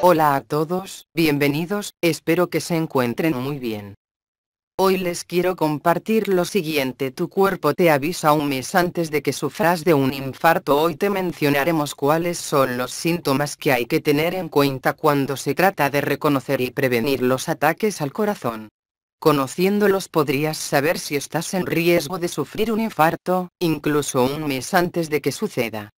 Hola a todos, bienvenidos, espero que se encuentren muy bien. Hoy les quiero compartir lo siguiente. Tu cuerpo te avisa un mes antes de que sufras de un infarto. Hoy te mencionaremos cuáles son los síntomas que hay que tener en cuenta cuando se trata de reconocer y prevenir los ataques al corazón. Conociéndolos podrías saber si estás en riesgo de sufrir un infarto, incluso un mes antes de que suceda.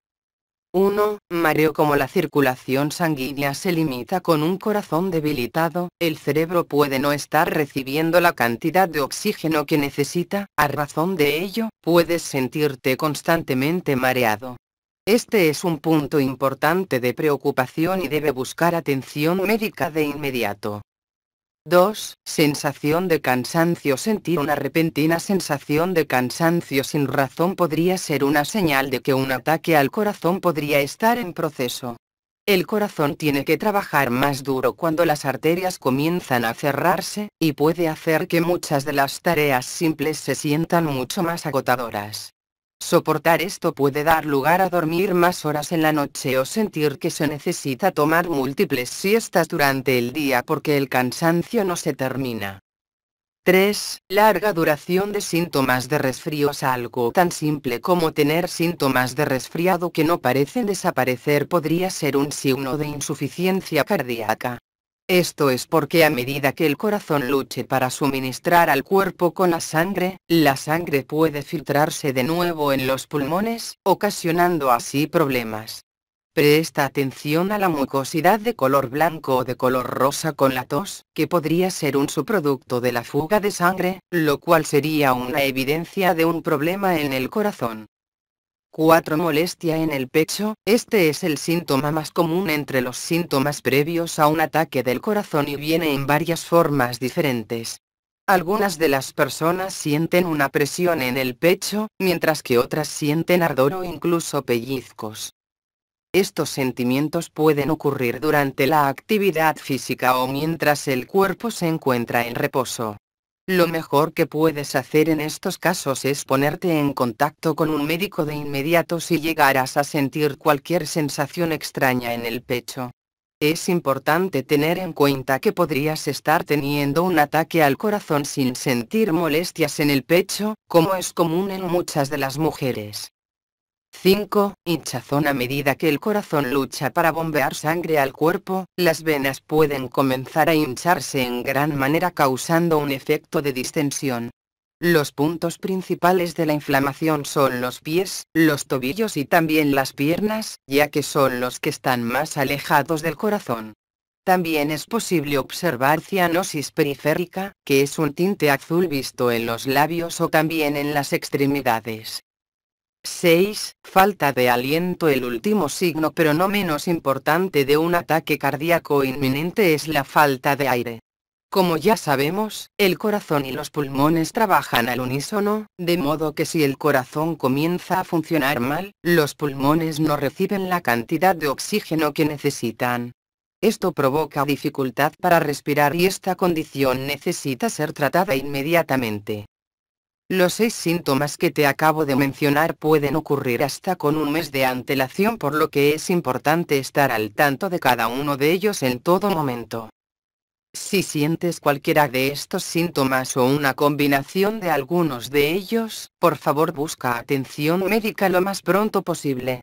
1. Mareo Como la circulación sanguínea se limita con un corazón debilitado, el cerebro puede no estar recibiendo la cantidad de oxígeno que necesita, a razón de ello, puedes sentirte constantemente mareado. Este es un punto importante de preocupación y debe buscar atención médica de inmediato. 2. Sensación de cansancio. Sentir una repentina sensación de cansancio sin razón podría ser una señal de que un ataque al corazón podría estar en proceso. El corazón tiene que trabajar más duro cuando las arterias comienzan a cerrarse, y puede hacer que muchas de las tareas simples se sientan mucho más agotadoras. Soportar esto puede dar lugar a dormir más horas en la noche o sentir que se necesita tomar múltiples siestas durante el día porque el cansancio no se termina. 3. Larga duración de síntomas de resfríos. Algo tan simple como tener síntomas de resfriado que no parecen desaparecer podría ser un signo de insuficiencia cardíaca. Esto es porque a medida que el corazón luche para suministrar al cuerpo con la sangre, la sangre puede filtrarse de nuevo en los pulmones, ocasionando así problemas. Presta atención a la mucosidad de color blanco o de color rosa con la tos, que podría ser un subproducto de la fuga de sangre, lo cual sería una evidencia de un problema en el corazón. 4. Molestia en el pecho, este es el síntoma más común entre los síntomas previos a un ataque del corazón y viene en varias formas diferentes. Algunas de las personas sienten una presión en el pecho, mientras que otras sienten ardor o incluso pellizcos. Estos sentimientos pueden ocurrir durante la actividad física o mientras el cuerpo se encuentra en reposo. Lo mejor que puedes hacer en estos casos es ponerte en contacto con un médico de inmediato si llegarás a sentir cualquier sensación extraña en el pecho. Es importante tener en cuenta que podrías estar teniendo un ataque al corazón sin sentir molestias en el pecho, como es común en muchas de las mujeres. 5. Hinchazón a medida que el corazón lucha para bombear sangre al cuerpo, las venas pueden comenzar a hincharse en gran manera causando un efecto de distensión. Los puntos principales de la inflamación son los pies, los tobillos y también las piernas, ya que son los que están más alejados del corazón. También es posible observar cianosis periférica, que es un tinte azul visto en los labios o también en las extremidades. 6. Falta de aliento El último signo pero no menos importante de un ataque cardíaco inminente es la falta de aire. Como ya sabemos, el corazón y los pulmones trabajan al unísono, de modo que si el corazón comienza a funcionar mal, los pulmones no reciben la cantidad de oxígeno que necesitan. Esto provoca dificultad para respirar y esta condición necesita ser tratada inmediatamente. Los seis síntomas que te acabo de mencionar pueden ocurrir hasta con un mes de antelación por lo que es importante estar al tanto de cada uno de ellos en todo momento. Si sientes cualquiera de estos síntomas o una combinación de algunos de ellos, por favor busca atención médica lo más pronto posible.